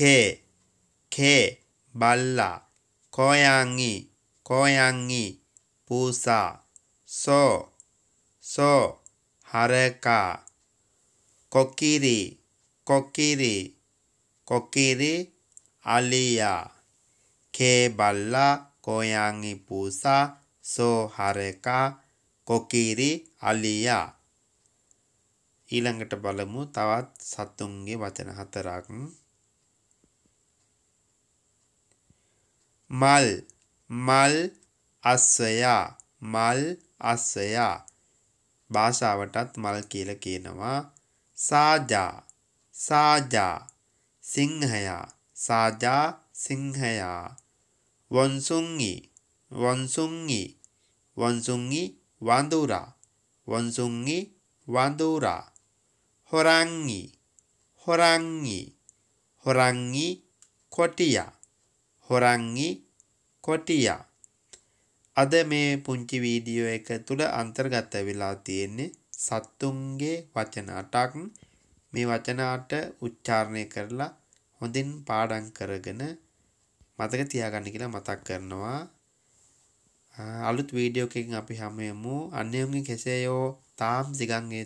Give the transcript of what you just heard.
케, 케, 말라, 고양이, 고양이, 부사, 소, 소, 하레카, 코끼리, 코끼리, 코끼리, 알리야, 케, 말라, 고양이, 부사, 소, 하레카, කොකිරි අලියා ඊළඟට බලමු තවත් සතුන්ගේ වචන හතරක් මල් මල් අස්සයා මල් අස්සයා භාෂාවටත් මල් කියලා කියනවා සාජා සාජා සිංහයා සාජා සිංහයා වන්සුංගි වන්සුංගි වන්සුංගි වඳුරා වන්සුංගි වඳුරා හොරංගි හොරංගි හොරංගි කොටියා හොරංගි කොටියා. අද මේ පුංචි වීඩියෝ එක තුළ අන්තර්ගත වෙලා තියෙන්නේ සත්තුන්ගේ වචන අටක් මේ වචන අට උච්චාරණය කරලා හොඳින් පාඩම් කරගෙන මතක තියාගන්න කියලා මතක් කරනවා අලුත් වීඩියෝ එකකින් අපි හැමෝම අන්‍යෝන්‍ය කෙසේයෝ තාම් සිගංගේ